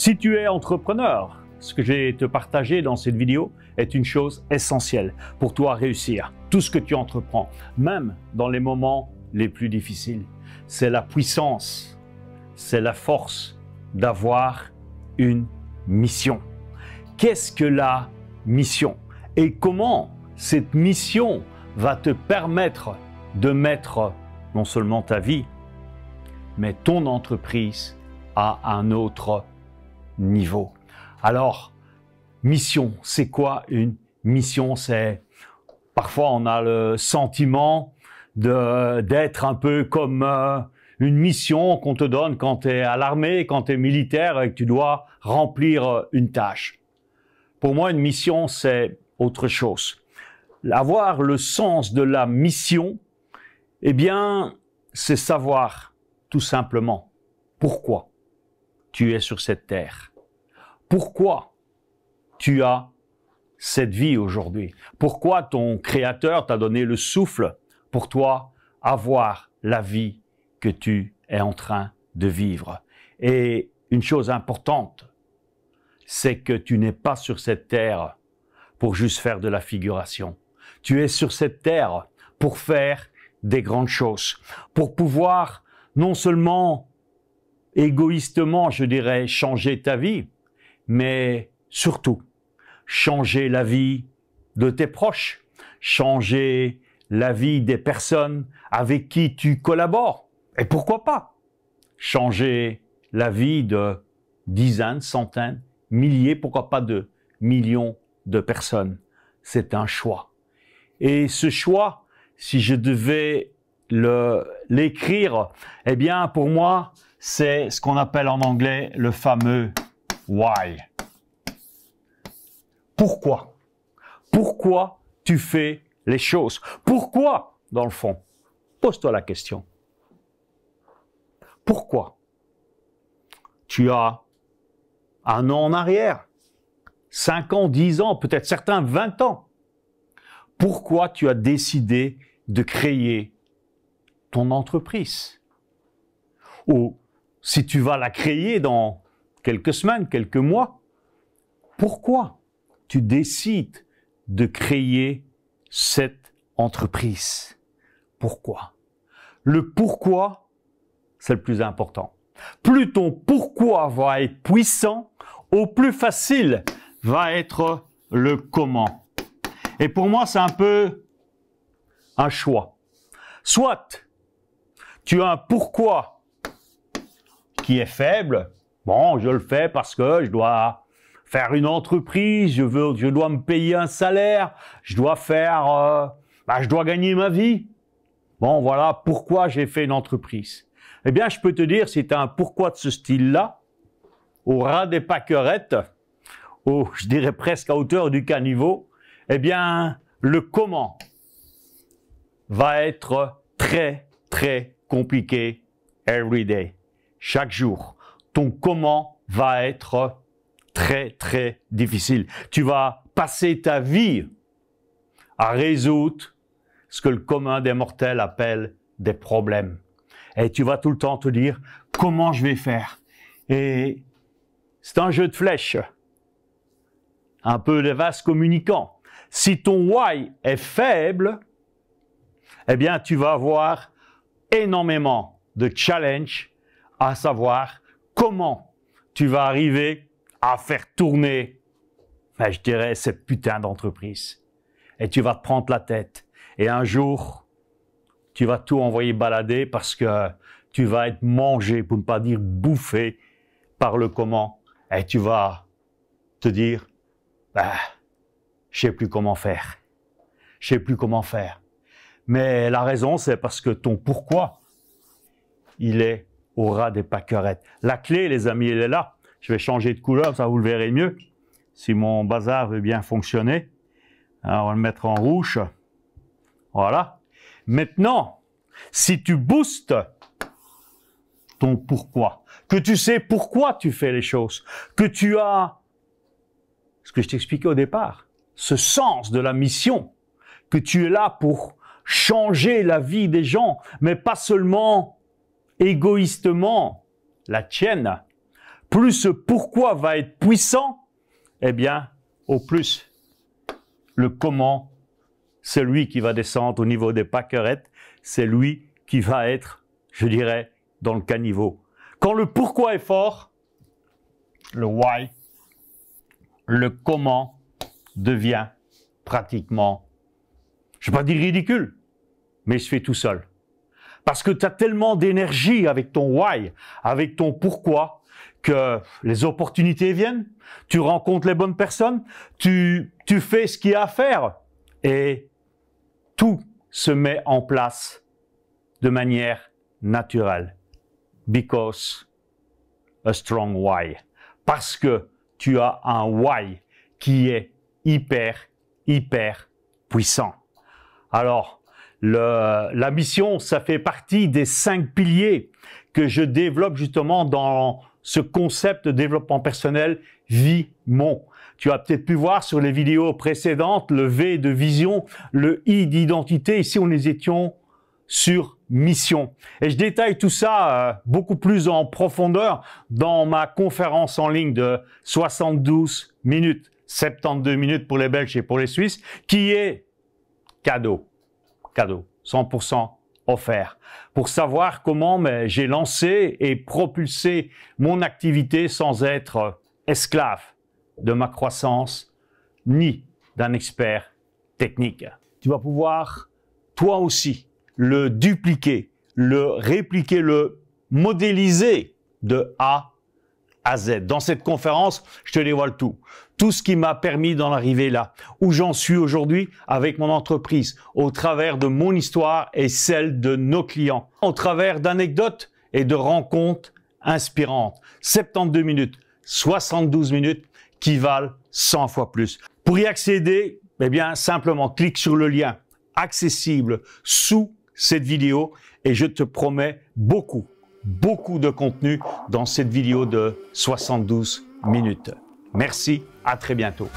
Si tu es entrepreneur, ce que je vais te partager dans cette vidéo est une chose essentielle pour toi réussir tout ce que tu entreprends, même dans les moments les plus difficiles. C'est la puissance, c'est la force d'avoir une mission. Qu'est-ce que la mission et comment cette mission va te permettre de mettre non seulement ta vie, mais ton entreprise à un autre niveau niveau. Alors, mission, c'est quoi une mission C'est parfois on a le sentiment d'être un peu comme euh, une mission qu'on te donne quand tu es à l'armée, quand tu es militaire et que tu dois remplir euh, une tâche. Pour moi, une mission, c'est autre chose. Avoir le sens de la mission, eh bien, c'est savoir tout simplement pourquoi tu es sur cette terre. Pourquoi tu as cette vie aujourd'hui Pourquoi ton Créateur t'a donné le souffle pour toi avoir la vie que tu es en train de vivre Et une chose importante, c'est que tu n'es pas sur cette terre pour juste faire de la figuration. Tu es sur cette terre pour faire des grandes choses, pour pouvoir non seulement égoïstement, je dirais, changer ta vie, mais surtout, changer la vie de tes proches, changer la vie des personnes avec qui tu collabores. Et pourquoi pas changer la vie de dizaines, centaines, milliers, pourquoi pas de millions de personnes. C'est un choix. Et ce choix, si je devais l'écrire, eh bien, pour moi, c'est ce qu'on appelle en anglais le fameux why. Pourquoi Pourquoi tu fais les choses Pourquoi, dans le fond Pose-toi la question. Pourquoi Tu as un an en arrière, 5 ans, 10 ans, peut-être certains 20 ans. Pourquoi tu as décidé de créer ton entreprise ou si tu vas la créer dans quelques semaines, quelques mois, pourquoi tu décides de créer cette entreprise Pourquoi Le pourquoi, c'est le plus important. Plus ton pourquoi va être puissant, au plus facile va être le comment. Et pour moi, c'est un peu un choix. Soit tu as un pourquoi qui est faible, bon, je le fais parce que je dois faire une entreprise, je veux, je dois me payer un salaire, je dois faire, euh, bah, je dois gagner ma vie. Bon, voilà pourquoi j'ai fait une entreprise. Eh bien, je peux te dire, c'est un pourquoi de ce style-là, au ras des paquerettes, ou je dirais presque à hauteur du caniveau, eh bien, le comment va être très, très compliqué every day chaque jour. Ton comment va être très très difficile. Tu vas passer ta vie à résoudre ce que le commun des mortels appelle des problèmes. Et tu vas tout le temps te dire comment je vais faire. Et c'est un jeu de flèches, un peu de vases communicants. Si ton why est faible, eh bien tu vas avoir énormément de challenges à savoir comment tu vas arriver à faire tourner, ben, je dirais, cette putain d'entreprise. Et tu vas te prendre la tête. Et un jour, tu vas tout envoyer balader parce que tu vas être mangé, pour ne pas dire bouffé, par le comment. Et tu vas te dire, bah, je sais plus comment faire. Je sais plus comment faire. Mais la raison, c'est parce que ton pourquoi, il est au des pâquerettes. La clé, les amis, elle est là. Je vais changer de couleur, ça vous le verrez mieux. Si mon bazar veut bien fonctionner. Hein, on va le mettre en rouge. Voilà. Maintenant, si tu boostes ton pourquoi, que tu sais pourquoi tu fais les choses, que tu as ce que je t'expliquais au départ, ce sens de la mission, que tu es là pour changer la vie des gens, mais pas seulement égoïstement la tienne, plus ce pourquoi va être puissant, eh bien, au plus, le comment, c'est lui qui va descendre au niveau des paquerettes, c'est lui qui va être, je dirais, dans le caniveau. Quand le pourquoi est fort, le why, le comment devient pratiquement, je ne vais pas dire ridicule, mais se fait tout seul. Parce que tu as tellement d'énergie avec ton why, avec ton pourquoi, que les opportunités viennent, tu rencontres les bonnes personnes, tu, tu fais ce qu'il y a à faire et tout se met en place de manière naturelle. Because a strong why. Parce que tu as un why qui est hyper, hyper puissant. Alors, la mission, ça fait partie des cinq piliers que je développe justement dans ce concept de développement personnel vie mon. Tu as peut-être pu voir sur les vidéos précédentes le V de vision, le I d'identité. Ici, on les étions sur mission. Et je détaille tout ça euh, beaucoup plus en profondeur dans ma conférence en ligne de 72 minutes, 72 minutes pour les Belges et pour les Suisses, qui est cadeau cadeau, 100% offert, pour savoir comment j'ai lancé et propulsé mon activité sans être esclave de ma croissance ni d'un expert technique. Tu vas pouvoir, toi aussi, le dupliquer, le répliquer, le modéliser de A à Z. Dans cette conférence, je te dévoile tout tout ce qui m'a permis d'en arriver là, où j'en suis aujourd'hui avec mon entreprise, au travers de mon histoire et celle de nos clients, au travers d'anecdotes et de rencontres inspirantes. 72 minutes, 72 minutes qui valent 100 fois plus. Pour y accéder, eh bien, simplement clique sur le lien accessible sous cette vidéo et je te promets beaucoup, beaucoup de contenu dans cette vidéo de 72 minutes. Merci, à très bientôt.